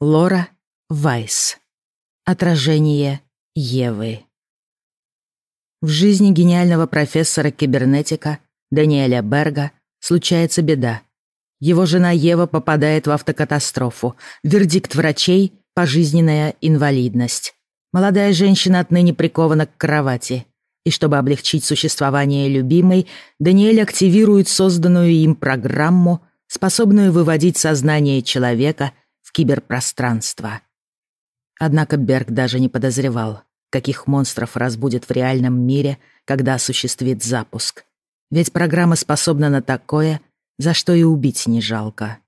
Лора Вайс. Отражение Евы. В жизни гениального профессора-кибернетика Даниэля Берга случается беда. Его жена Ева попадает в автокатастрофу. Вердикт врачей – пожизненная инвалидность. Молодая женщина отныне прикована к кровати. И чтобы облегчить существование любимой, Даниэль активирует созданную им программу, способную выводить сознание человека – киберпространства. Однако Берг даже не подозревал, каких монстров разбудит в реальном мире, когда осуществит запуск. Ведь программа способна на такое, за что и убить не жалко.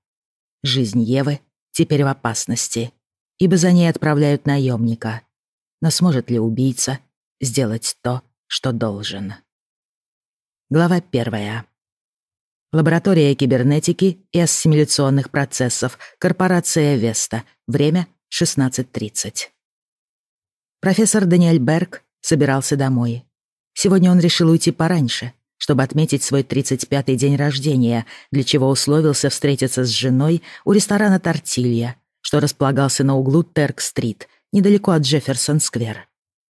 Жизнь Евы теперь в опасности, ибо за ней отправляют наемника. Но сможет ли убийца сделать то, что должен? Глава первая. Лаборатория кибернетики и ассимиляционных процессов. Корпорация Веста. Время 16.30. Профессор Даниэль Берг собирался домой. Сегодня он решил уйти пораньше, чтобы отметить свой 35-й день рождения, для чего условился встретиться с женой у ресторана «Тортилья», что располагался на углу Терк-стрит, недалеко от Джефферсон-сквер.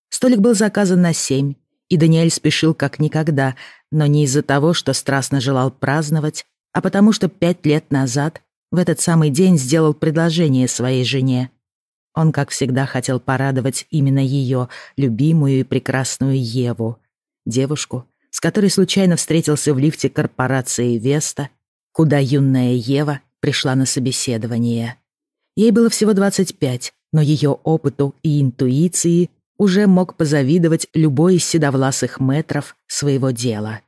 Столик был заказан на семь, и Даниэль спешил как никогда, но не из-за того, что страстно желал праздновать, а потому что пять лет назад в этот самый день сделал предложение своей жене. Он, как всегда, хотел порадовать именно ее, любимую и прекрасную Еву, девушку, с которой случайно встретился в лифте корпорации «Веста», куда юная Ева пришла на собеседование. Ей было всего 25, но ее опыту и интуиции уже мог позавидовать любой из седовласых метров своего дела.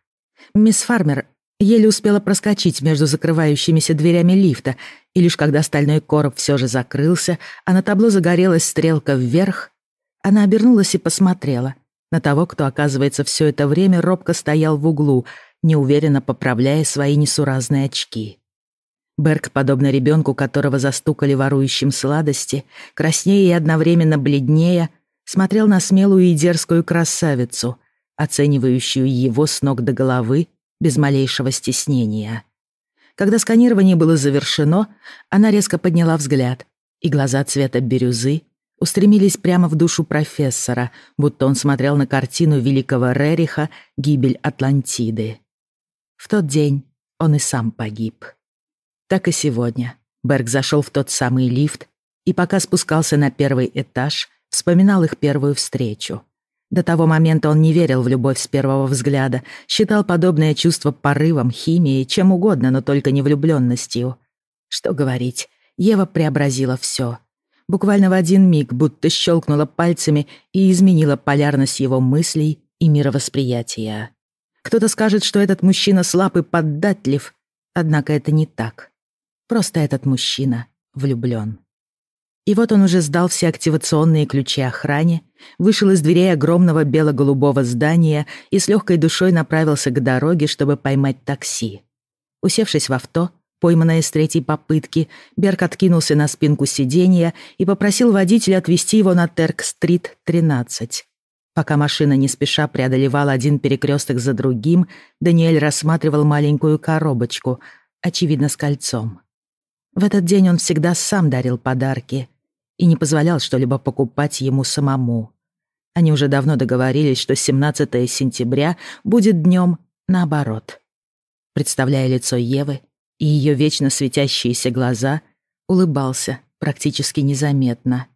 Мисс Фармер еле успела проскочить между закрывающимися дверями лифта, и лишь когда стальной короб все же закрылся, а на табло загорелась стрелка вверх, она обернулась и посмотрела на того, кто, оказывается, все это время робко стоял в углу, неуверенно поправляя свои несуразные очки. Берг, подобно ребенку, которого застукали ворующим сладости, краснее и одновременно бледнее, смотрел на смелую и дерзкую красавицу — оценивающую его с ног до головы без малейшего стеснения. Когда сканирование было завершено, она резко подняла взгляд, и глаза цвета бирюзы устремились прямо в душу профессора, будто он смотрел на картину великого Рериха «Гибель Атлантиды». В тот день он и сам погиб. Так и сегодня Берг зашел в тот самый лифт и пока спускался на первый этаж, вспоминал их первую встречу — до того момента он не верил в любовь с первого взгляда, считал подобное чувство порывом, химией, чем угодно, но только не влюбленностью. Что говорить, Ева преобразила все. Буквально в один миг будто щелкнула пальцами и изменила полярность его мыслей и мировосприятия. Кто-то скажет, что этот мужчина слаб и поддатлив, однако это не так. Просто этот мужчина влюблен. И вот он уже сдал все активационные ключи охране, вышел из дверей огромного бело-голубого здания и с легкой душой направился к дороге, чтобы поймать такси. Усевшись в авто, пойманная с третьей попытки, Берг откинулся на спинку сиденья и попросил водителя отвезти его на Терк-стрит, 13. Пока машина не спеша преодолевала один перекресток за другим, Даниэль рассматривал маленькую коробочку, очевидно, с кольцом. В этот день он всегда сам дарил подарки — и не позволял что-либо покупать ему самому. Они уже давно договорились, что 17 сентября будет днем наоборот. Представляя лицо Евы и ее вечно светящиеся глаза, улыбался практически незаметно.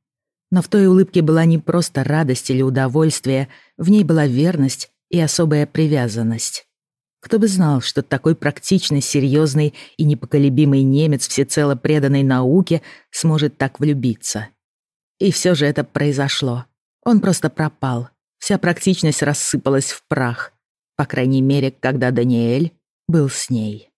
Но в той улыбке была не просто радость или удовольствие, в ней была верность и особая привязанность. Кто бы знал, что такой практичный, серьезный и непоколебимый немец, всецело преданный науке, сможет так влюбиться. И все же это произошло. Он просто пропал. Вся практичность рассыпалась в прах. По крайней мере, когда Даниэль был с ней.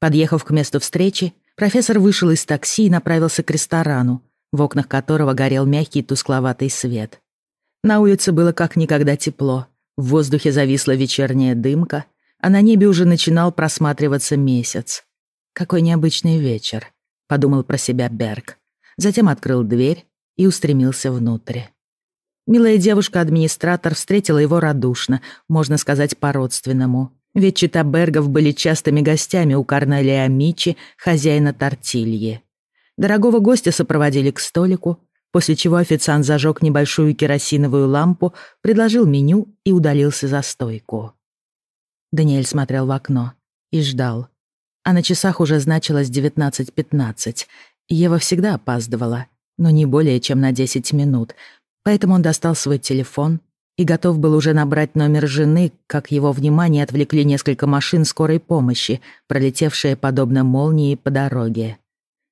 Подъехав к месту встречи, профессор вышел из такси и направился к ресторану, в окнах которого горел мягкий тускловатый свет. На улице было как никогда тепло, в воздухе зависла вечерняя дымка, а на небе уже начинал просматриваться месяц. «Какой необычный вечер», — подумал про себя Берг. Затем открыл дверь и устремился внутрь. Милая девушка-администратор встретила его радушно, можно сказать, по-родственному. Ведь чита Бергов были частыми гостями у Корнелия Мичи, хозяина тортильи. Дорогого гостя сопроводили к столику, после чего официант зажег небольшую керосиновую лампу, предложил меню и удалился за стойку. Даниэль смотрел в окно и ждал. А на часах уже значилось 19.15. Ева всегда опаздывала, но не более чем на 10 минут. Поэтому он достал свой телефон и готов был уже набрать номер жены, как его внимание отвлекли несколько машин скорой помощи, пролетевшие подобно молнии по дороге.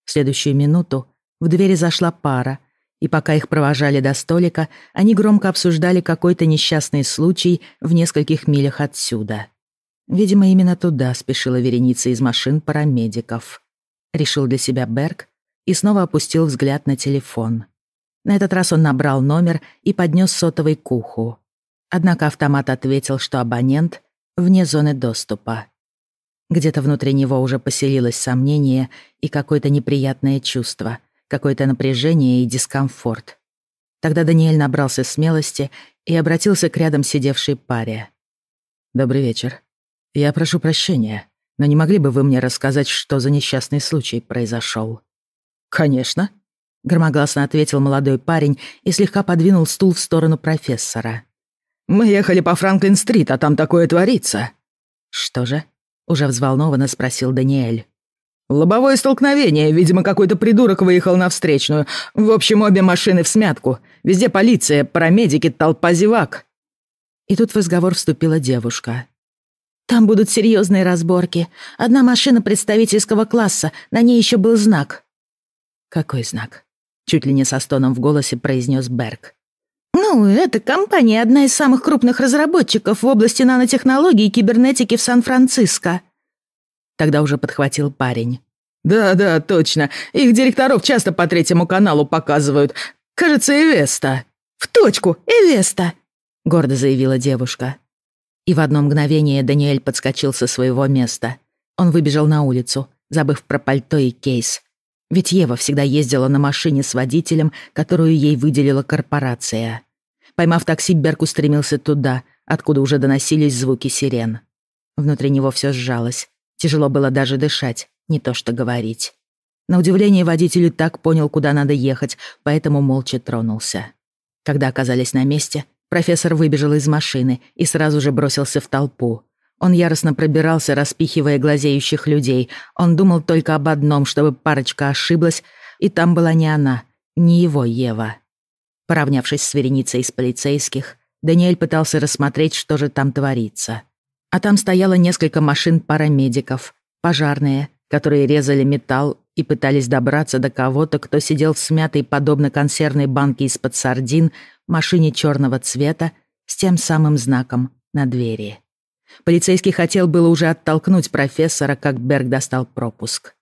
В следующую минуту в двери зашла пара, и пока их провожали до столика, они громко обсуждали какой-то несчастный случай в нескольких милях отсюда. Видимо, именно туда спешила вереница из машин парамедиков. Решил для себя Берг и снова опустил взгляд на телефон. На этот раз он набрал номер и поднес сотовый к уху. Однако автомат ответил, что абонент вне зоны доступа. Где-то внутри него уже поселилось сомнение и какое-то неприятное чувство, какое-то напряжение и дискомфорт. Тогда Даниэль набрался смелости и обратился к рядом сидевшей паре. «Добрый вечер. «Я прошу прощения, но не могли бы вы мне рассказать, что за несчастный случай произошел? «Конечно», — громогласно ответил молодой парень и слегка подвинул стул в сторону профессора. «Мы ехали по Франклин-стрит, а там такое творится». «Что же?» — уже взволнованно спросил Даниэль. «Лобовое столкновение. Видимо, какой-то придурок выехал на встречную. В общем, обе машины в смятку. Везде полиция, парамедики, толпа зевак». И тут в разговор вступила девушка. Там будут серьезные разборки. Одна машина представительского класса, на ней еще был знак». «Какой знак?» — чуть ли не со стоном в голосе произнес Берг. «Ну, эта компания одна из самых крупных разработчиков в области нанотехнологий и кибернетики в Сан-Франциско». Тогда уже подхватил парень. «Да-да, точно. Их директоров часто по третьему каналу показывают. Кажется, Эвеста». «В точку, Эвеста», — гордо заявила девушка. И в одно мгновение Даниэль подскочил со своего места. Он выбежал на улицу, забыв про пальто и кейс. Ведь Ева всегда ездила на машине с водителем, которую ей выделила корпорация. Поймав такси, Берг устремился туда, откуда уже доносились звуки сирен. Внутри него все сжалось. Тяжело было даже дышать, не то что говорить. На удивление водитель так понял, куда надо ехать, поэтому молча тронулся. Когда оказались на месте, Профессор выбежал из машины и сразу же бросился в толпу. Он яростно пробирался, распихивая глазеющих людей. Он думал только об одном, чтобы парочка ошиблась, и там была не она, не его Ева. Поравнявшись с вереницей из полицейских, Даниэль пытался рассмотреть, что же там творится. А там стояло несколько машин парамедиков, пожарные, которые резали металл и пытались добраться до кого-то, кто сидел в смятой, подобно консервной банке из-под сардин, машине черного цвета с тем самым знаком на двери. Полицейский хотел было уже оттолкнуть профессора, как Берг достал пропуск.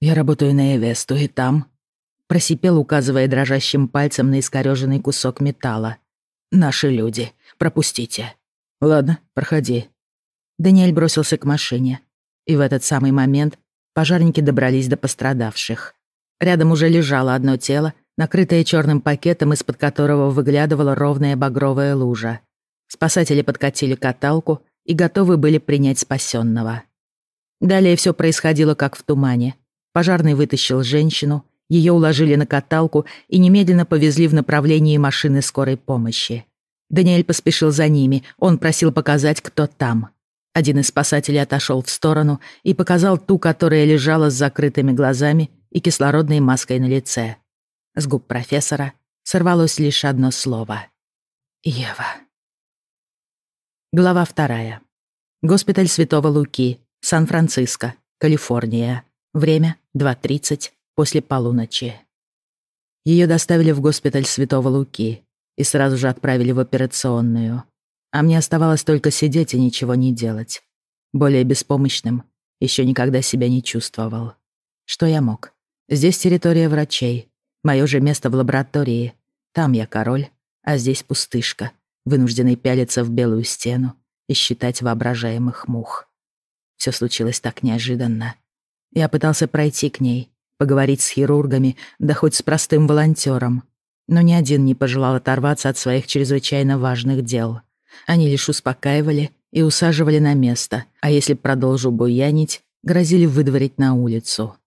«Я работаю на Эвесту, и там...» Просипел, указывая дрожащим пальцем на искорёженный кусок металла. «Наши люди. Пропустите». «Ладно, проходи». Даниэль бросился к машине. И в этот самый момент пожарники добрались до пострадавших. Рядом уже лежало одно тело, накрытая черным пакетом, из-под которого выглядывала ровная багровая лужа. Спасатели подкатили каталку и готовы были принять спасенного. Далее все происходило как в тумане. Пожарный вытащил женщину, ее уложили на каталку и немедленно повезли в направлении машины скорой помощи. Даниэль поспешил за ними, он просил показать, кто там. Один из спасателей отошел в сторону и показал ту, которая лежала с закрытыми глазами и кислородной маской на лице. С губ профессора сорвалось лишь одно слово. Ева. Глава вторая. Госпиталь Святого Луки, Сан-Франциско, Калифорния. Время 2.30 после полуночи. Ее доставили в госпиталь Святого Луки и сразу же отправили в операционную. А мне оставалось только сидеть и ничего не делать. Более беспомощным еще никогда себя не чувствовал. Что я мог? Здесь территория врачей. Мое же место в лаборатории. Там я король, а здесь пустышка, вынужденный пялиться в белую стену и считать воображаемых мух. Все случилось так неожиданно. Я пытался пройти к ней, поговорить с хирургами, да хоть с простым волонтером. Но ни один не пожелал оторваться от своих чрезвычайно важных дел. Они лишь успокаивали и усаживали на место, а если продолжу буянить, грозили выдворить на улицу.